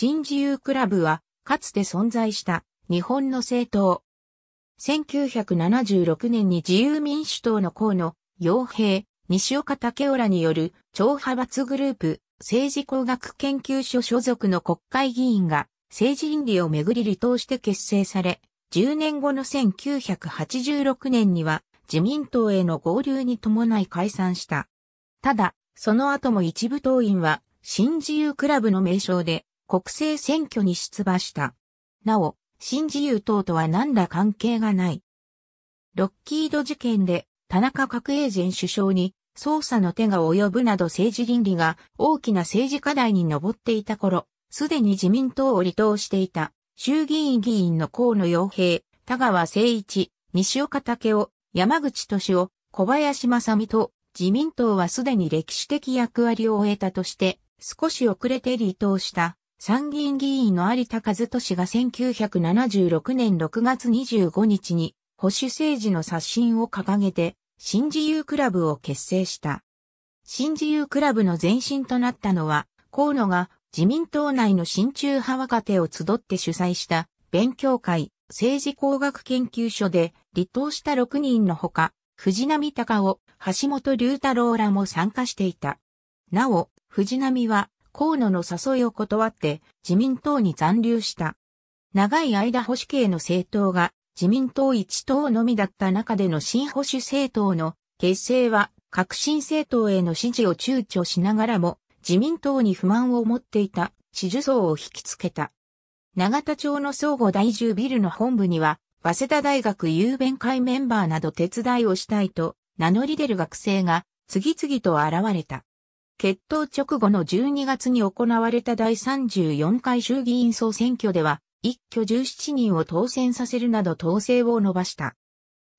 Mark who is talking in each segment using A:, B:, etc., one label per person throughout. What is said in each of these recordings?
A: 新自由クラブは、かつて存在した日本の政党。1976年に自由民主党の河野、洋平、西岡武雄らによる超派閥グループ政治工学研究所所属の国会議員が政治倫理をめぐり離党して結成され、10年後の1986年には自民党への合流に伴い解散した。ただ、その後も一部党員は新自由クラブの名称で国政選挙に出馬した。なお、新自由党とは何ら関係がない。ロッキード事件で田中角栄前首相に捜査の手が及ぶなど政治倫理が大きな政治課題に上っていた頃、すでに自民党を離党していた衆議院議員の河野洋平、田川誠一、西岡武雄、山口敏夫、小林正美と自民党はすでに歴史的役割を終えたとして少し遅れて離党した参議院議員の有田和俊が1976年6月25日に保守政治の刷新を掲げて新自由クラブを結成した。新自由クラブの前身となったのは河野が自民党内の親中派若手を集って主催した勉強会政治工学研究所で離党した6人のほか藤波隆夫、橋本龍太郎らも参加していた。なお、藤波は河野の誘いを断って自民党に残留した。長い間保守系の政党が自民党一党のみだった中での新保守政党の結成は革新政党への支持を躊躇しながらも自民党に不満を持っていた支持層を引きつけた。長田町の総合第10ビルの本部には早稲田大学郵弁会メンバーなど手伝いをしたいと名乗り出る学生が次々と現れた。決闘直後の12月に行われた第34回衆議院総選挙では、一挙17人を当選させるなど当選を伸ばした。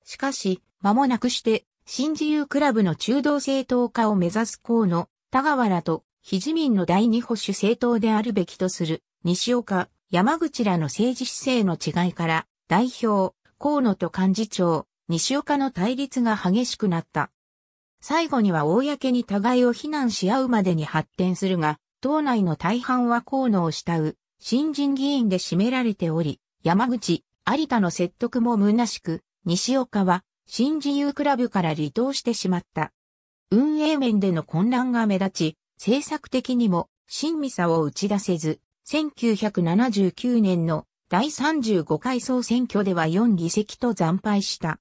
A: しかし、間もなくして、新自由クラブの中道政党化を目指す河野、田川らと、非自民の第二保守政党であるべきとする、西岡、山口らの政治姿勢の違いから、代表、河野と幹事長、西岡の対立が激しくなった。最後には公に互いを非難し合うまでに発展するが、党内の大半は河野を慕う、新人議員で占められており、山口、有田の説得も虚しく、西岡は、新自由クラブから離党してしまった。運営面での混乱が目立ち、政策的にも、親味さを打ち出せず、1979年の第35回総選挙では4議席と惨敗した。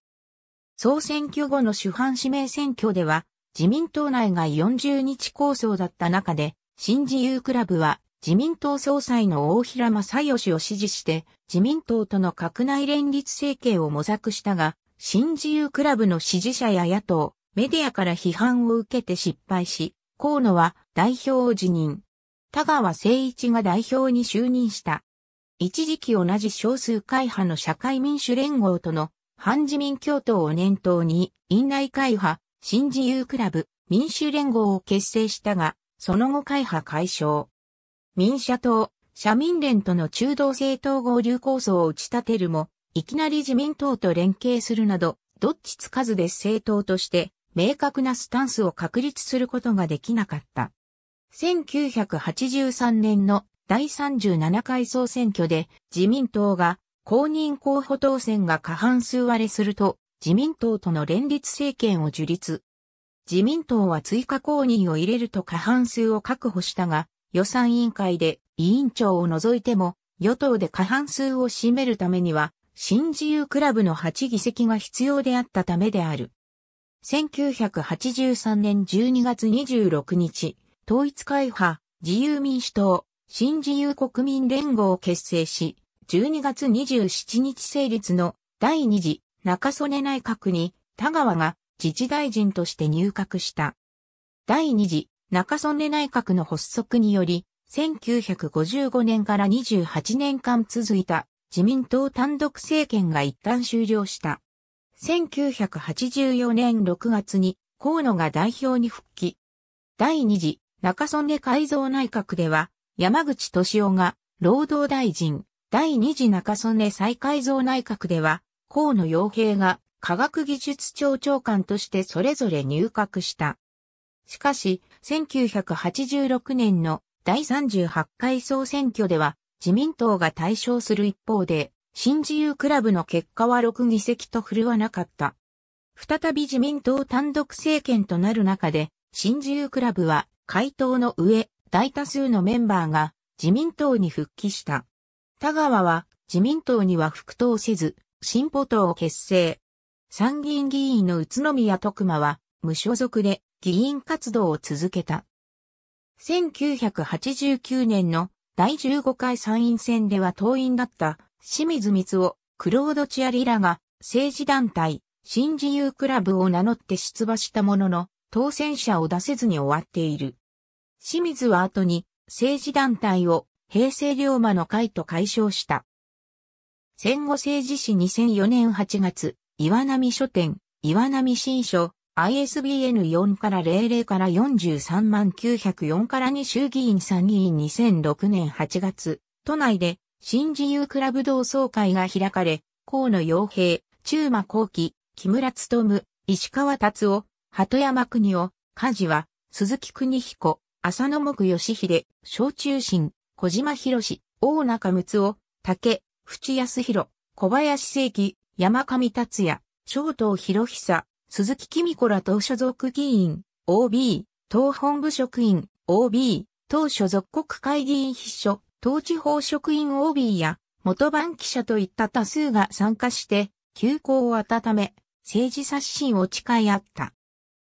A: 総選挙後の主犯指名選挙では、自民党内が40日構想だった中で、新自由クラブは自民党総裁の大平正義を支持して、自民党との閣内連立政権を模索したが、新自由クラブの支持者や野党、メディアから批判を受けて失敗し、河野は代表を辞任。田川誠一が代表に就任した。一時期同じ少数会派の社会民主連合との反自民共闘を念頭に、院内会派、新自由クラブ、民主連合を結成したが、その後会派解消。民社党、社民連との中道政党合流構想を打ち立てるも、いきなり自民党と連携するなど、どっちつかずで政党として、明確なスタンスを確立することができなかった。1983年の第37回総選挙で自民党が公認候補当選が過半数割れすると、自民党との連立政権を樹立。自民党は追加公認を入れると過半数を確保したが、予算委員会で委員長を除いても、与党で過半数を占めるためには、新自由クラブの8議席が必要であったためである。1983年12月26日、統一会派、自由民主党、新自由国民連合を結成し、12月27日成立の第2次中曽根内閣に田川が自治大臣として入閣した。第2次中曽根内閣の発足により、1955年から28年間続いた自民党単独政権が一旦終了した。1984年6月に河野が代表に復帰。第2次中曽根改造内閣では山口敏夫が労働大臣、第二次中曽根再改造内閣では、河野洋平が科学技術庁長官としてそれぞれ入閣した。しかし、1986年の第38回総選挙では、自民党が対象する一方で、新自由クラブの結果は6議席と振るわなかった。再び自民党単独政権となる中で、新自由クラブは回答の上、大多数のメンバーが自民党に復帰した。田川は自民党には復党せず、進歩党を結成。参議院議員の宇都宮徳馬は無所属で議員活動を続けた。1989年の第15回参院選では党員だった清水光夫、クロードチアリラが政治団体、新自由クラブを名乗って出馬したものの、当選者を出せずに終わっている。清水は後に政治団体を平成龍馬の会と解消した。戦後政治史2004年8月、岩波書店、岩波新書、ISBN4 から00から43万904から2衆議院参議院2006年8月、都内で新自由クラブ同窓会が開かれ、河野洋平、中馬幸喜、木村努、石川達夫、鳩山邦夫、梶は、鈴木邦彦、浅野木義秀、小中心、小島博士、大中睦夫、竹、淵康弘、小林正義、山上達也、小東博久、鈴木紀美子ら党所属議員、OB、党本部職員、OB、党所属国会議員秘書、党地方職員 OB や、元番記者といった多数が参加して、休校を温め、政治刷新を誓い合った。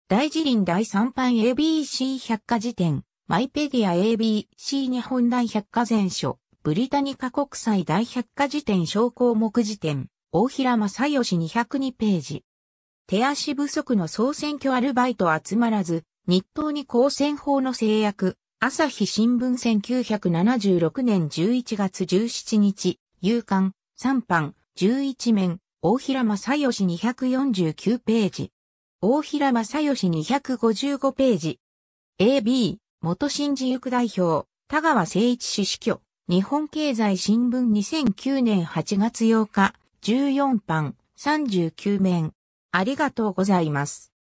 A: 大辞林第3版 ABC 百科事典。マイペディア ABC 日本大百科全書、ブリタニカ国際大百科事典小項目辞典、大平正義202ページ。手足不足の総選挙アルバイト集まらず、日東に公選法の制約、朝日新聞1976年11月17日、夕刊、3版、11面、大平正義249ページ。大平正義255ページ。AB、元新自由区代表、田川誠一氏死去、日本経済新聞2009年8月8日、14版、39面。ありがとうございます。